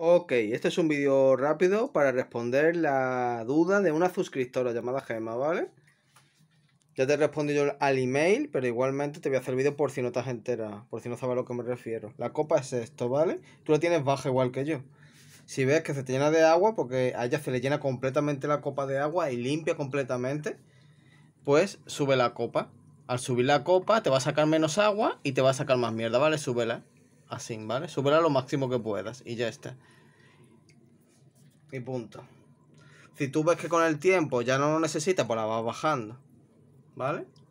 Ok, este es un vídeo rápido para responder la duda de una suscriptora llamada Gema, ¿vale? Ya te he yo al email, pero igualmente te voy a hacer el vídeo por si no estás entera, por si no sabes a lo que me refiero. La copa es esto, ¿vale? Tú la tienes baja igual que yo. Si ves que se te llena de agua, porque a ella se le llena completamente la copa de agua y limpia completamente, pues sube la copa. Al subir la copa te va a sacar menos agua y te va a sacar más mierda, ¿vale? Súbela así, ¿vale? Supera lo máximo que puedas y ya está. Y punto. Si tú ves que con el tiempo ya no lo necesitas, pues la vas bajando, ¿vale?